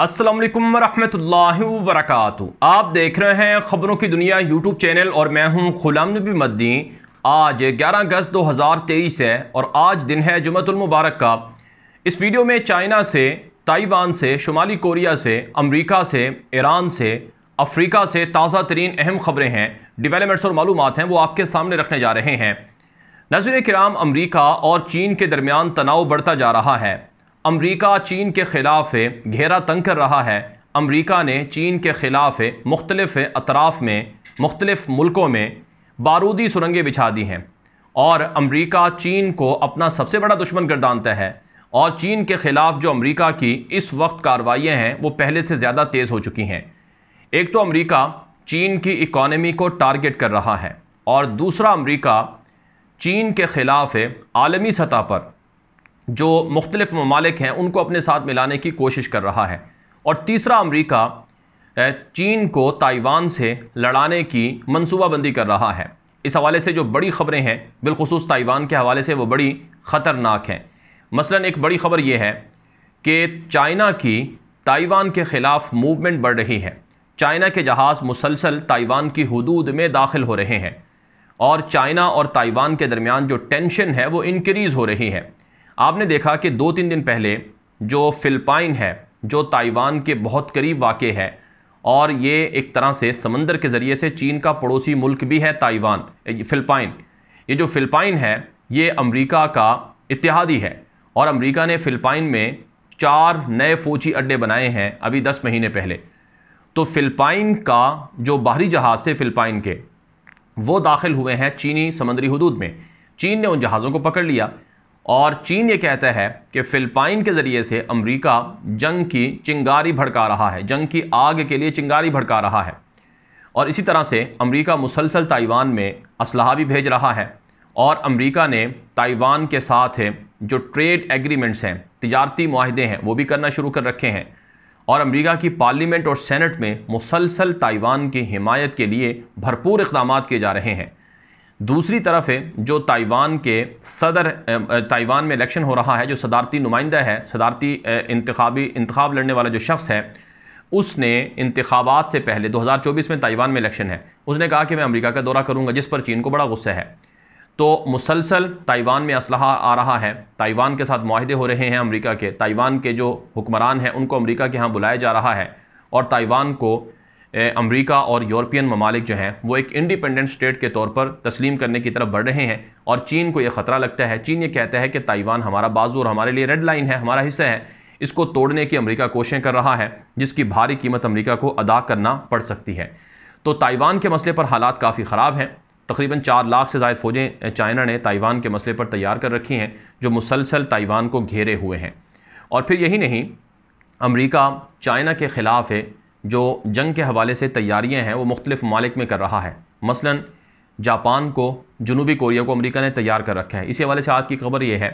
असलम वरहमल वरक आप देख रहे हैं ख़बरों की दुनिया यूट्यूब चैनल और मैं हूं गुलाम नबी मद्दी आज 11 अगस्त 2023 है और आज दिन है जुमतुलमबारक का इस वीडियो में चाइना से ताइवान से शुमाली कोरिया से अमेरिका से ईरान से अफ्रीका से ताज़ा तरीन अहम ख़बरें हैं डिवेलपमेंट्स और मालूम हैं वो आपके सामने रखने जा रहे हैं नजर कराम अमरीका और चीन के दरमियान तनाव बढ़ता जा रहा है अमरीका चीन के ख़िलाफ़ घेरा तंग कर रहा है अमरीका ने चीन के ख़िलाफ़ मुख्तलफ़ अतराफ़ में मुख्तलिफ मुल्कों में बारूदी सुरंगें बिछा दी हैं और अमरीका चीन को अपना सबसे बड़ा दुश्मन गर्दानता है और चीन के ख़िलाफ़ जो अमरीका की इस वक्त कार्रवाइयाँ हैं वो पहले से ज़्यादा तेज़ हो चुकी हैं एक तो अमरीका चीन की इकॉनमी को टारगेट कर रहा है और दूसरा अमरीका चीन के ख़िलाफ़ आलमी सतह पर जो मुख्तलिफ ममालिक हैं उनको अपने साथ मिलाने की कोशिश कर रहा है और तीसरा अमरीका चीन को ताइवान से लड़ाने की मनसूबाबंदी कर रहा है इस हवाले से जो बड़ी ख़बरें हैं बिलखसूस ताइवान के हवाले से वो बड़ी ख़तरनाक हैं मसला एक बड़ी ख़बर यह है कि चाइना की ताइवान के ख़िलाफ़ मूवमेंट बढ़ रही है चाइना के जहाज़ मुसलसल ताइवान की हदूद में दाखिल हो रहे हैं और चाइना और ताइवान के दरमियान जो टेंशन है वो इनक्रीज़ हो रही है आपने देखा कि दो तीन दिन पहले जो फिलपाइन है जो ताइवान के बहुत करीब वाक़ है और ये एक तरह से समंदर के ज़रिए से चीन का पड़ोसी मुल्क भी है ताइवान फिलपाइन ये जो फिलपाइन है ये अमेरिका का इतिहादी है और अमेरिका ने फिलपाइन में चार नए फौजी अड्डे बनाए हैं अभी दस महीने पहले तो फिलपाइन का जो बाहरी जहाज़ थे फिलपाइन के वो दाखिल हुए हैं चीनी समंदरी हदूद में चीन ने उन जहाज़ों को पकड़ लिया और चीन ये कहता है कि फ़िलिपाइन के ज़रिए से अमेरिका जंग की चिंगारी भड़का रहा है जंग की आग के लिए चिंगारी भड़का रहा है और इसी तरह से अमेरिका मुसलसल ताइवान में असलाह भी भेज रहा है और अमेरिका ने ताइवान के साथ जो ट्रेड एग्रीमेंट्स हैं तजारती माहदे हैं वो भी करना शुरू कर रखे हैं और अमेरिका की पार्लियामेंट और सेनेट में मुसलसल ताइवान की हिमायत के लिए भरपूर इकदाम किए जा रहे हैं दूसरी तरफ जो ताइवान के सदर ताइवान में इलेक्शन हो रहा है जो सदारती नुमाइंदा है सदारती इंतबी इंतब लड़ने वाला जो शख्स है उसने इंतबात से पहले 2024 में ताइवान में इलेक्शन है उसने कहा कि मैं अमेरिका का दौरा करूंगा जिस पर चीन को बड़ा गुस्सा है तो मुसलसल ताइवान में इसलह आ रहा है ताइवान के साथ माहदे हो रहे हैं अमरीका के ताइवान के जो हुक्मरान हैं उनको अमरीका के यहाँ बुलाया जा रहा है और ताइवान को अमरीका और यूरोपियन ममालिक जो हैं वो एक इंडिपेंडेंट स्टेट के तौर पर तस्लीम करने की तरफ बढ़ रहे हैं और चीन को ये ख़तरा लगता है चीन ये कहता है कि ताइवान हमारा बाजू और हमारे लिए रेड लाइन है हमारा हिस्सा है इसको तोड़ने की अमरीका कोशिशें कर रहा है जिसकी भारी कीमत अमरीका को अदा करना पड़ सकती है तो ताइवान के मसले पर हालात काफ़ी ख़राब हैं तकरीबन चार लाख से ज़ायद फ़ौजें चाइना ने ताइवान के मसले पर तैयार कर रखी हैं जो मुसलसल ताइवान को घेरे हुए हैं और फिर यही नहीं अमेरिका चाइना के ख़िलाफ़ है जो जंग के हवाले से तैयारियाँ हैं वो मुख्तलिफ मालिक में कर रहा है मसला जापान को जनूबी कोरिया को अमेरिका ने तैयार कर रखा है इसी हवाले से आज की खबर ये है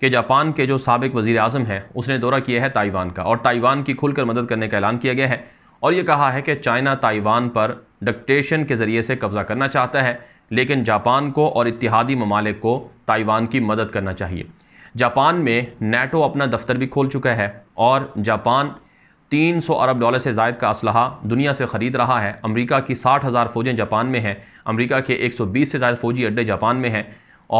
कि जापान के जो सबक वज़ी अजम हैं उसने दौरा किया है ताइवान का और ताइवान की खुलकर मदद करने का ऐलान किया गया है और ये कहा है कि चाइना ताइवान पर डक्टेशन के ज़रिए से कब्ज़ा करना चाहता है लेकिन जापान को और इतिहादी ममालिक को ताइवान की मदद करना चाहिए जापान में नेटो अपना दफ्तर भी खोल चुका है और जापान 300 अरब डॉलर से जायद का असलहा दुनिया से ख़रीद रहा है अमेरिका की साठ हज़ार फ़ौजें जापान में हैं अमेरिका के 120 से ज़्यादा फ़ौजी अड्डे जापान में हैं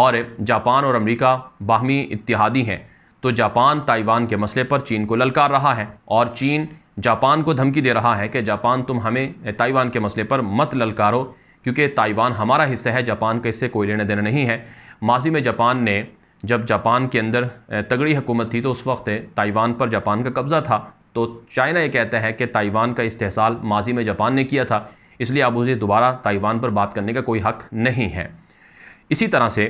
और जापान और अमेरिका बाहमी इतिहादी हैं तो जापान ताइवान के मसले पर चीन को ललकार रहा है और चीन जापान को धमकी दे रहा है कि जापान तुम हमें ताइवान के मसले पर मत ललकारो क्योंकि ताइवान हमारा हिस्सा है जापान का इससे कोई लेना देना नहीं है माजी में जापान ने जब जापान के अंदर तगड़ी हुकूमत थी तो उस वक्त ताइवान पर जापान का कब्ज़ा था तो चाइना ये कहता है कि ताइवान का इस्तेसाल माजी में जापान ने किया था इसलिए अब उसे दोबारा ताइवान पर बात करने का कोई हक नहीं है इसी तरह से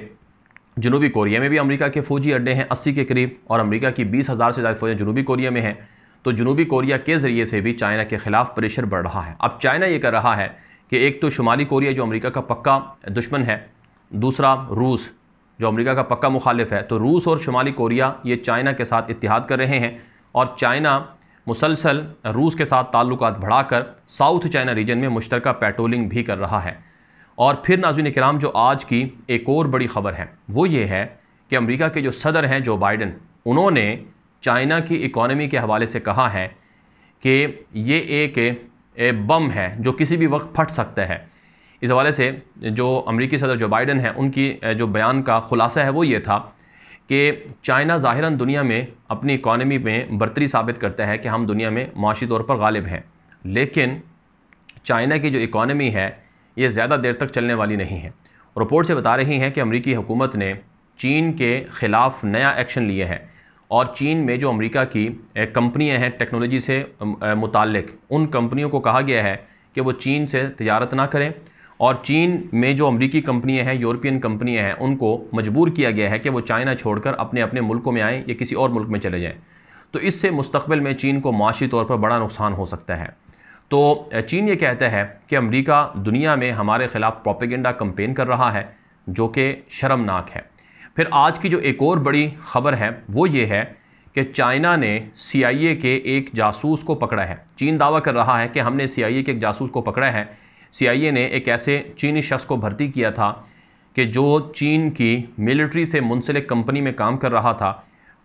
जनूबी कोरिया में भी अमेरिका के फौजी अड्डे हैं अस्सी के करीब और अमेरिका की बीस हज़ार से ज़्यादा फौजें जनूबी कोरिया में हैं तो जनूबी कोरिया के ज़रिए से भी चाइना के ख़िलाफ़ प्रेशर बढ़ रहा है अब चाइना ये कर रहा है कि एक तो शुमाली कोरिया जो अमेरिका का पक्का दुश्मन है दूसरा रूस जो अमेरिका का पक्का मुखालिफ है तो रूस और शुमाली कोरिया ये चाइना के साथ इतिहाद कर रहे हैं और चाइना मुसलसल रूस के साथ ताल्लुक बढ़ाकर साउथ चाइना रीजन में मुश्तरक पेट्रोलिंग भी कर रहा है और फिर नाजुन कराम जो आज की एक और बड़ी ख़बर है वो ये है कि अमरीका के जो सदर हैं जो बाइडन उन्होंने चाइना की इकॉनमी के हवाले से कहा है कि ये एक, एक बम है जो किसी भी वक्त फट सकता है इस हवाले से जो अमरीकी सदर जो बाइडन है उनकी जो बयान का ख़ुलासा है वो ये था कि चाइना ज़ाहिर दुनिया में अपनी इकानमी में बरतरी साबित करता है कि हम दुनिया में माशी तौर पर गालिब हैं लेकिन चाइना की जो इकानमी है ये ज़्यादा देर तक चलने वाली नहीं है रिपोर्ट से बता रही हैं कि अमरीकी हुकूमत ने चीन के ख़िलाफ़ नया एक्शन लिए है और चीन में जो अमेरिका की कंपनियां हैं टेक्नोलॉजी से मुतल उन कंपनियों को कहा गया है कि वो चीन से तजारत ना करें और चीन में जो अमरीकी कंपनियाँ हैं यूरोपियन कंपनियाँ हैं उनको मजबूर किया गया है कि वो चाइना छोड़कर अपने अपने मुल्कों में आएँ या किसी और मुल्क में चले जाएँ तो इससे मुस्तबिल में चीन को माशी तौर पर बड़ा नुकसान हो सकता है तो चीन ये कहता है कि अमरीका दुनिया में हमारे ख़िलाफ़ प्रोपेगेंडा कंपेन कर रहा है जो कि शर्मनाक है फिर आज की जो एक और बड़ी ख़बर है वो ये है कि चाइना ने सी के एक जासूस को पकड़ा है चीन दावा कर रहा है कि हमने सी के एक जासूस को पकड़ा है सीआईए ने एक ऐसे चीनी शख्स को भर्ती किया था कि जो चीन की मिलिट्री से मुंसलिक कंपनी में काम कर रहा था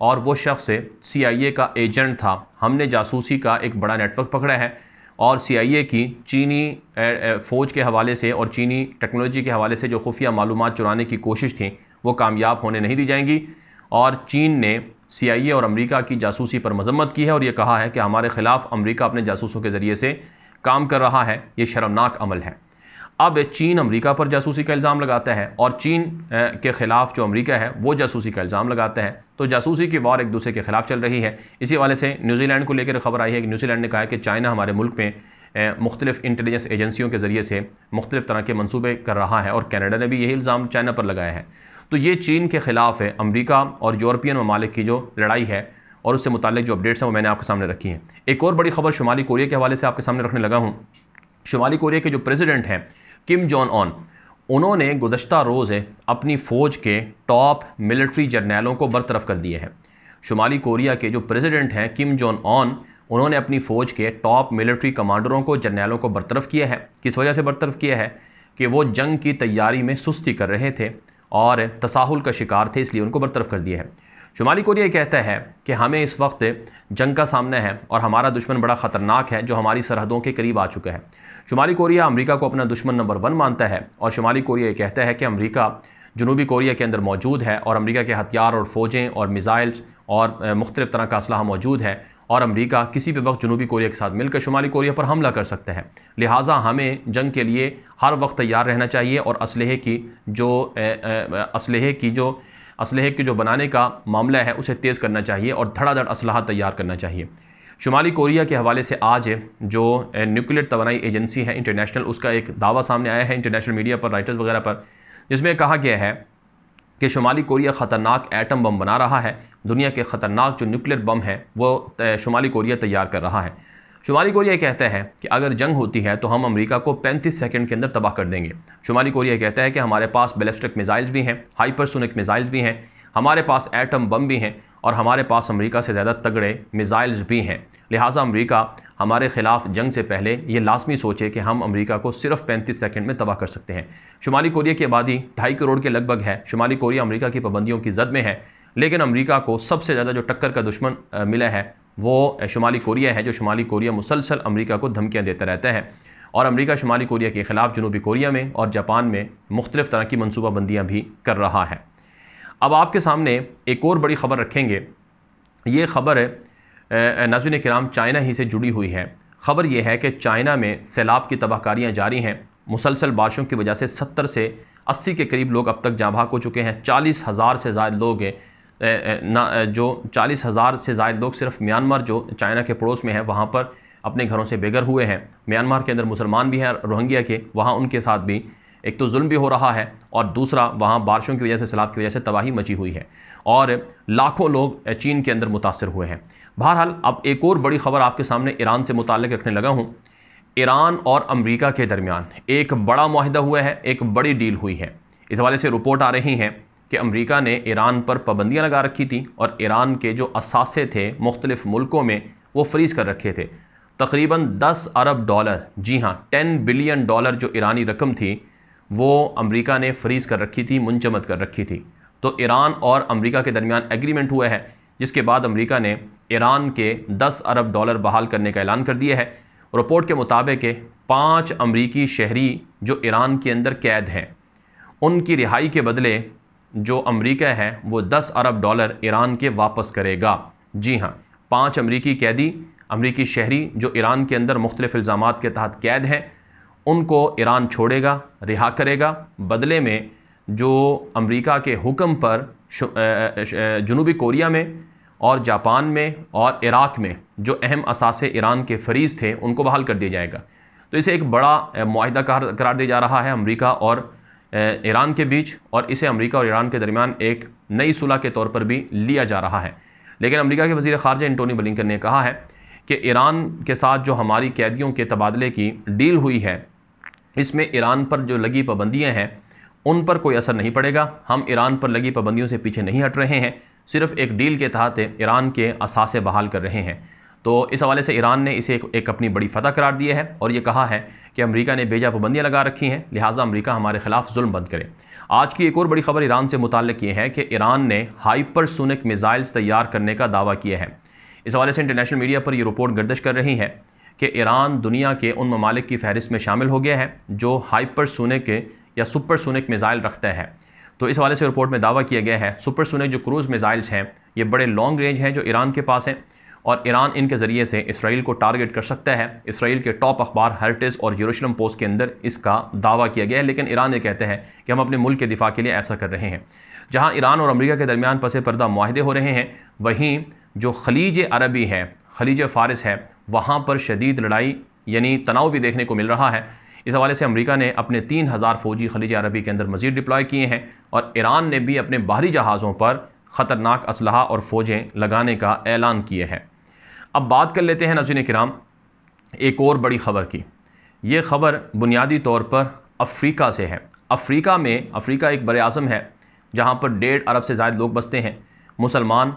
और वो शख्स सीआईए का एजेंट था हमने जासूसी का एक बड़ा नेटवर्क पकड़ा है और सीआईए की चीनी फ़ौज के हवाले से और चीनी टेक्नोलॉजी के हवाले से जो खुफिया मालूम चुराने की कोशिश थी वो कामयाब होने नहीं दी जाएंगी और चीन ने सीआईए और अमेरिका की जासूसी पर मजम्मत की है और ये कहा है कि हमारे ख़िलाफ़ अमेरिका अपने जासूसों के ज़रिए से काम कर रहा है ये शर्मनाक अमल है अब चीन अमेरिका पर जासूसी का इल्ज़ाम लगाता है और चीन के ख़िलाफ़ जो अमेरिका है वो जासूसी का इल्ज़ाम लगाता है तो जासूसी की वार एक दूसरे के ख़िलाफ़ चल रही है इसी वाले से न्यूजीलैंड को लेकर खबर आई है कि न्यूजीलैंड ने कहा है कि चाइना हमारे मुल्क में मुख्तलिफ इंटेलिजेंस एजेंसियों के ज़रिए से मुख्तलिफ तरह के मनसूबे कर रहा है और कैनेडा ने भी यही इल्ज़ाम चाइना पर लगाया है तो ये चीन के ख़िलाफ़ है अमरीका और यूरोपियन ममालिक की जो लड़ाई है और उससे मुतल जो अपडेट्स हैं वो मैंने आपके सामने रखी हैं एक और बड़ी खबर शुमाली कोरिया के हवाले से आपके सामने रखने लगा हूँ शुमाली कोरिया के जो प्रेसिडेंट हैं किम जॉन ऑन उन्होंने गुजशत रोज़ अपनी फ़ौज के टॉप मिलिट्री जर्नैलों को बरतरफ कर दिए हैं शुमाली कोरिया के जो प्रेसिडेंट हैं किम जॉन ऑन उन्होंने अपनी फ़ौज के टॉप मिलिट्री कमांडरों को जर्नैलों को बरतरफ किया है किस वजह से बरतरफ किया है कि वो जंग की तैयारी में सुस्ती कर रहे थे और तसाहुल का शिकार थे इसलिए उनको बरतरफ कर दिया है शुमाली कोरिया कहता है कि हमें इस वक्त जंग का सामना है और हमारा दुश्मन बड़ा ख़तरनाक है जो हमारी सरहदों के करीब आ चुका है शुमाली कोरिया अमेरिका को अपना दुश्मन नंबर वन मानता है और शुमाली कोरिया कहता है कि अमेरिका जनूबी कोरिया के अंदर मौजूद है और अमेरिका के हथियार और फ़ौजें और मिज़ाइल्स और मुख्तलिफ़ तरह का असलाह मौजूद है और अमेरिका किसी भी वक्त जनूबी कोरिया के साथ मिलकर शुमाली कोरिया पर हमला कर सकता है लिहाजा हमें जंग के लिए हर वक्त तैयार रहना चाहिए और इसलहे की जो इसलहे की जो असलहे के जो बनाने का मामला है उसे तेज़ करना चाहिए और धड़ाधड़ असलाह तैयार करना चाहिए शुमाली कोरिया के हवाले से आज जो न्यूक्लियर तोानाई एजेंसी है इंटरनेशनल उसका एक दावा सामने आया है इंटरनेशनल मीडिया पर राइटर्स वगैरह पर जिसमें कहा गया है कि शुमाली कोरिया ख़तरनाक एटम बम बना रहा है दुनिया के ख़तरनाक जो न्यूक्लियर बम है वो शुमाली कोरिया तैयार कर रहा है शुमाली कोरिया कहता है कि अगर जंग होती है तो हम अमेरिका को 35 सेकंड के अंदर तबाह कर देंगे शुमाली कोरिया कहता है कि हमारे पास बेलेस्टिक मिसाइल्स भी हैं हाइपरसोनिक मिसाइल्स भी हैं हमारे पास एटम बम भी हैं और हमारे पास अमेरिका से ज़्यादा तगड़े मिसाइल्स भी हैं लिहाजा अमेरिका हमारे ख़िलाफ़ जंग से पहले ये लाजमी सोचे कि हम अमेरिका को सिर्फ पैंतीस सेकेंड में तबाह कर सकते हैं शुमाली कोरिया की आबादी ढाई करोड़ के लगभग है शुमाली कोरिया अमरीका की पाबंदियों की जद में है लेकिन अमेरिका को सबसे ज़्यादा जो टक्कर का दुश्मन मिला है वो शुमाली कोरिया है जो शुमाली कोरिया मुसलसल अमरीका को धमकियाँ देता रहता है और अमरीका शुमाली कोरिया के ख़िलाफ़ जनूबी कोरिया में और जापान में मुख्तलिफ़ तरह की मनसूबाबंदियाँ भी कर रहा है अब आपके सामने एक और बड़ी ख़बर रखेंगे ये ख़बर नाजुन कराम चाइना ही से जुड़ी हुई है ख़बर यह है कि चाइना में सैलाब की तबाहकारियाँ जारी हैं मुसलसल बारिशों की वजह से सत्तर से अस्सी के करीब लोग अब तक जाँ भाग हो चुके हैं चालीस हज़ार से ज़्यादा लोग ना जो चालीस हज़ार से ज़ायद लोग सिर्फ म्यांमार जो चाइना के पड़ोस में है वहाँ पर अपने घरों से बेघर हुए हैं म्यांमार के अंदर मुसलमान भी हैं रोहिंग्या के वहाँ उनके साथ भी एक तो जुल्म भी हो रहा है और दूसरा वहाँ बारिशों की वजह से सैलाब की वजह से तबाही मची हुई है और लाखों लोग चीन के अंदर मुतासर हुए हैं बहरहाल अब एक और बड़ी खबर आपके सामने ईरान से मुतल रखने लगा हूँ ईरान और अमरीका के दरमियान एक बड़ा माहदा हुआ है एक बड़ी डील हुई है इस हवाले से रिपोर्ट आ रही हैं कि अमेरिका ने ईरान पर पाबंदियाँ लगा रखी थी और ईरान के जो असासे थे मुख्तलिफ़ मुल्कों में वो फ्रीज़ कर रखे थे तकरीबन 10 अरब डॉलर जी हाँ 10 बिलियन डॉलर जो ईरानी रकम थी वो अमेरिका ने फ्रीज़ कर रखी थी मुंजमद कर रखी थी तो ईरान और अमेरिका के दरमियान एग्रीमेंट हुआ है जिसके बाद अमेरिका ने ईरान के 10 अरब डॉलर बहाल करने का ऐलान कर दिया है रिपोर्ट के मुताबिक पाँच अमरीकी शहरी जो ईरान के अंदर कैद हैं उनकी रिहाई के बदले जो अमेरिका है वो 10 अरब डॉलर ईरान के वापस करेगा जी हाँ पाँच अमरीकी कैदी अमरीकी शहरी जो ईरान के अंदर मुख्तलिफ इल्ज़ाम के तहत कैद हैं उनको ईरान छोड़ेगा रिहा करेगा बदले में जो अमेरिका के हुक्म पर जनूबी कोरिया में और जापान में और इराक़ में जो अहम असासे ईरान के फरीज थे उनको बहाल कर दिया जाएगा तो इसे एक बड़ा माहदा करार दिया जा रहा है अमेरिका और ईरान के बीच और इसे अमेरिका और ईरान के दरमियान एक नई सुलह के तौर पर भी लिया जा रहा है लेकिन अमेरिका के वजीर खारजा एंटोनी बलिंकन ने कहा है कि ईरान के साथ जो हमारी कैदियों के तबादले की डील हुई है इसमें ईरान पर जो लगी पाबंदियाँ हैं उन पर कोई असर नहीं पड़ेगा हम ईरान पर लगी पाबंदियों से पीछे नहीं हट रहे हैं सिर्फ एक डील के तहत ईरान के असासे बहाल कर रहे हैं तो इस हवाले से ईरान ने इसे एक, एक अपनी बड़ी फतह करार दिया है और ये कहा है कि अमेरिका ने बेजा पाबंदियाँ लगा रखी हैं लिहाजा अमेरिका हमारे खिलाफ जुल्म बंद करे आज की एक और बड़ी खबर ईरान से मुतल ये है कि ईरान ने हाइपरसोनिक मिज़ाइल्स तैयार करने का दावा किया है इस हवाले से इंटरनेशनल मीडिया पर यह रिपोर्ट गर्दश कर रही है कि ईरान दुनिया के उन ममालिक की फहरिस्त में शामिल हो गया है जो हाइपरसोनिक या सुपरसोनिक मिज़ाइल रखता है तो इस हवाले से रिपोर्ट में दावा किया गया है सुपरसोनिक जो क्रूज़ मिज़ाइल्स हैं ये बड़े लॉन्ग रेंज हैं जो ईरान के पास हैं और ईरान इनके ज़रिए से इसराइल को टारगेट कर सकता है इसराइल के टॉप अखबार हर्टिस और यरूशलम पोस्ट के अंदर इसका दावा किया गया है लेकिन ईरान ये कहते हैं कि हम अपने मुल्क के दिफा के लिए ऐसा कर रहे हैं जहाँ ईरान और अमरीका के दरमियान पसे पर्दा माहदे हो रहे हैं वहीं जो खलीज अरबी है खलीज फ़ारस है वहाँ पर शदीद लड़ाई यानी तनाव भी देखने को मिल रहा है इस हवाले से अमेरिका ने अपने तीन हज़ार फौजी खलीज अरबी के अंदर मजीद डिप्लॉय किए हैं और ईरान ने भी अपने बाहरी जहाज़ों पर ख़तरनाक असलहा और फ़ौजें लगाने का ऐलान किए हैं अब बात कर लेते हैं नजीन कराम एक और बड़ी ख़बर की ये ख़बर बुनियादी तौर पर अफ्रीका से है अफ्रीका में अफ्रीका एक बर अज़म है जहाँ पर डेढ़ अरब से ज़ायद लोग बसते हैं मुसलमान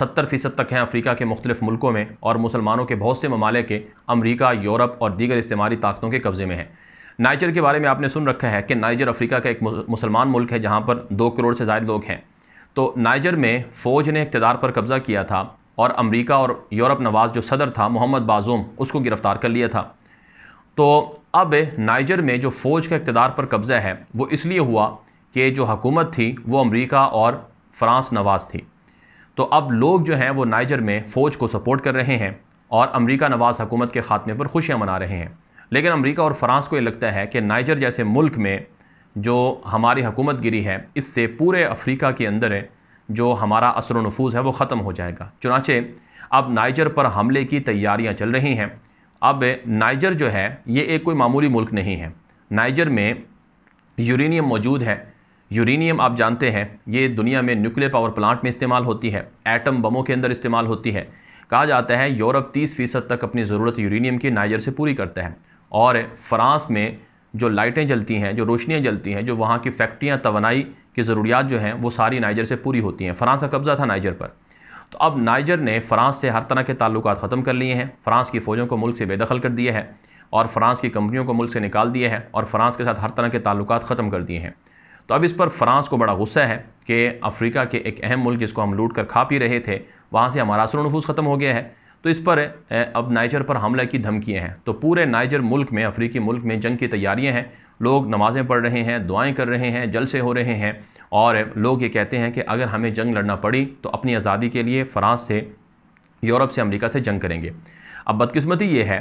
सत्तर फ़ीसद तक हैं अफ्रीका के मुख्तलिफ मुल्कों में और मुसलमानों के बहुत से ममालिक अमरीका यूरोप और दीगर इस्तेमाली ताकतों के कब्ज़े में हैं नाइजर के बारे में आपने सुन रखा है कि नाइजर अफ्रीका का एक मुसलमान मुल्क है जहाँ पर दो करोड़ से ज़ायद लोग हैं तो नाइजर में फ़ौज ने इकतदार पर कब्ज़ा किया था और अमेरिका और यूरोप नवाज़ जो सदर था मोहम्मद बाजूम उसको गिरफ़्तार कर लिया था तो अब नाइजर में जो फ़ौज का इकतदार पर कब्ज़ा है वो इसलिए हुआ कि जो हकूमत थी वो अमरीका और फ्रांस नवाज़ थी तो अब लोग जो हैं वो नाइजर में फ़ौज को सपोर्ट कर रहे हैं और अमरीका नवाज़ हकूमत के ख़ात्मे पर खुशियाँ मना रहे हैं लेकिन अमरीका और फ़्रांस को ये लगता है कि नाइजर जैसे मुल्क में जो हमारी हकूमत गिरी है इससे पूरे अफ्रीका के अंदर जो हमारा असर नफूज है वो ख़त्म हो जाएगा चुनाचे अब नाइजर पर हमले की तैयारियाँ चल रही हैं अब नाइजर जो है ये एक कोई मामूली मुल्क नहीं है नाइजर में यूरेनियम मौजूद है यूरेनियम आप जानते हैं ये दुनिया में न्यूक्लियर पावर प्लांट में इस्तेमाल होती है एटम बमों के अंदर इस्तेमाल होती है कहा जाता है यूरोप 30 फ़ीसद तक अपनी ज़रूरत यूरेनियम की नाइजर से पूरी करता है और फ्रांस में जो लाइटें जलती हैं जो रोशनियाँ जलती हैं जो वहाँ की फैक्ट्रियाँ तोनाई की ज़रूरियात जो हैं वो सारी नाइजर से पूरी होती हैं फ़्रांस का कब्ज़ा था नाइजर पर तो अब नाइजर ने फ़्रांस से हर तरह के ताल्लुक ख़त्म कर लिए हैं फ़्रांस की फ़ौजों को मुल्क से बेदखल कर दिया है और फ़्रांस की कंपनियों को मुल्क से निकाल दिया है और फ़्रांस के साथ हर तरह के ताल्लुक ख़त्म कर दिए हैं तो अब इस पर फ़्रांस को बड़ा गुस्सा है कि अफ्रीका के एक अहम मुल्क जिसको हम लूट कर खा पी रहे थे वहाँ से हमारा असर नफूस ख़त्म हो गया है तो इस पर अब नाइजर पर हमले की धमकियाँ हैं तो पूरे नाइजर मुल्क में अफ्रीकी मुल्क में जंग की तैयारियाँ हैं लोग नमाज़ें पढ़ रहे हैं दुआएं कर रहे हैं जलसे हो रहे हैं और लोग ये कहते हैं कि अगर हमें जंग लड़ना पड़ी तो अपनी आज़ादी के लिए फ़्रांस से यूरोप से अमेरिका से जंग करेंगे अब बदकस्मती ये है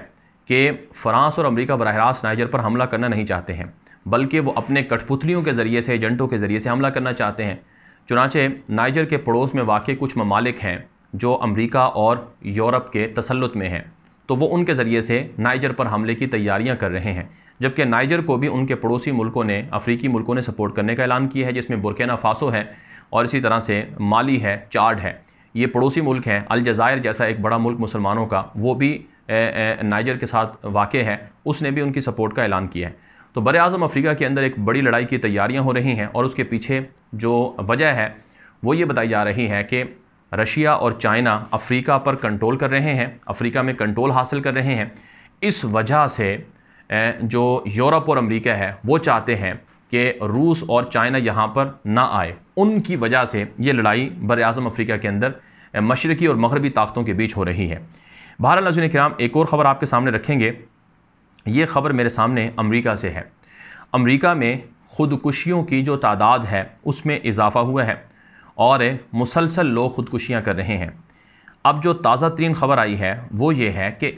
कि फ़्रांस और अमेरिका बरह रास्त नाइजर पर हमला करना नहीं चाहते हैं बल्कि वो अपने कठपुतलियों के ज़रिए से एजेंटों के ज़रिए से हमला करना चाहते हैं चुनाचे नाइजर के पड़ोस में वाक़ कुछ ममालिक हैं जो अमरीका और यूरोप के तसलुत में हैं तो वो उनके ज़रिए से नाइजर पर हमले की तैयारियां कर रहे हैं जबकि नाइजर को भी उनके पड़ोसी मुल्कों ने अफ्रीकी मुल्कों ने सपोर्ट करने का ऐलान किया है जिसमें बुरकना फासो है और इसी तरह से माली है चार्ड है ये पड़ोसी मुल्क है अलजायर जैसा एक बड़ा मुल्क मुसलमानों का वो भी नाइजर के साथ वाक़ है उसने भी उनकी सपोर्ट का ऐलान किया है तो बर अज़म अफ्रीका के अंदर एक बड़ी लड़ाई की तैयारियां हो रही हैं और उसके पीछे जो वजह है वो ये बताई जा रही है कि रशिया और चाइना अफ्रीका पर कंट्रोल कर रहे हैं अफ्रीका में कंट्रोल हासिल कर रहे हैं इस वजह से जो यूरोप और अमेरिका है वो चाहते हैं कि रूस और चाइना यहाँ पर ना आए उनकी वजह से ये लड़ाई बर अज़म अफ्रीका के अंदर मशरकी और मगरबी ताकतों के बीच हो रही है बहर नजर कराम एक और ख़बर आपके सामने रखेंगे ये ख़बर मेरे सामने अमरीका से है अमरीका में ख़ुदकुशियों की जो तादाद है उसमें इजाफ़ा हुआ है और मुसलसल लोग ख़ुदकुशियाँ कर रहे हैं अब जो ताज़ा तरीन ख़बर आई है वो ये है कि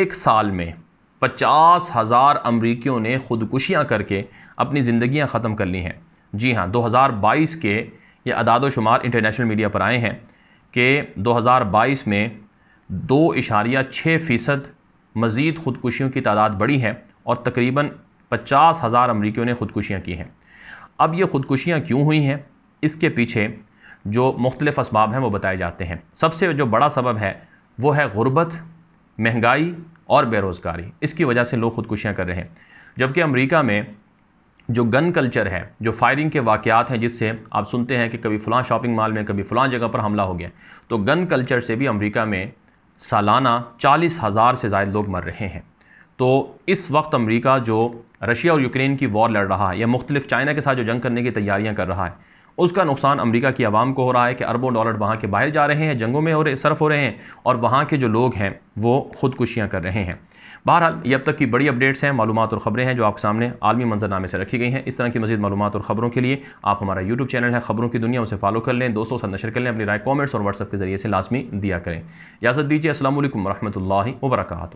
एक साल में पचास हज़ार अमरीकियों ने ख़ुदकुशियाँ करके अपनी ज़िंदियाँ ख़त्म कर ली हैं जी हाँ 2022 के ये अदाद शुमार इंटरनेशनल मीडिया पर आए हैं कि 2022 में दो इशारिया छः फ़ीसद मज़ीद ख़ुदकुशियों की तादाद बढ़ी है और तकरीबन पचास हज़ार अमरीकियों ने ख़ुदकुशियाँ की हैं अब ये ख़ुदकुशियाँ क्यों हुई हैं इसके पीछे जो मुख्तलिफ़ इसबाब हैं वो बताए जाते हैं सबसे जो बड़ा सबब है वो है ग़ुरबत महंगाई और बेरोज़गारी इसकी वजह से लोग खुदकुशियाँ कर रहे हैं जबकि अमरीका में जो गन कल्चर है जो फायरिंग के वाकयात हैं जिससे आप सुनते हैं कि कभी फ़लाँ शॉपिंग मॉल में कभी फ़लाँ जगह पर हमला हो गया तो गन कल्चर से भी अमेरिका में सालाना चालीस हज़ार से ज़ायद लोग मर रहे हैं तो इस वक्त अमेरिका जो रशिया और यूक्रेन की वॉर लड़ रहा है या मुख्तलिफ चाइना के साथ जो जंग करने की तैयारियां कर रहा है उसका नुकसान अमरीका की आवाम को हो रहा है कि अरबों डॉलर वहाँ के बाहर जा रहे हैं जंगों में हो रहे सर्फ हो रहे हैं और वहाँ के जो लोग हैं वो खुदकुशियाँ कर रहे हैं बहरहाल अब तक की बड़ी अपडेट्स हैं मालूम और ख़बरें हैं जो आपके सामने आलमी मंजरनामे से रखी गई हैं इस तरह की मजीद मालूम और ख़बरों के लिए आप हमारा यूट्यूब चैनल है खबरों की दुनिया उसे फॉलो कर लें दोस्तों से नशर कर लें अपनी राय कॉमेंट्स और व्हाट्सअप के जरिए से लाजमी दिया करें इजाज़त दीजिए असल वरहमल वर्का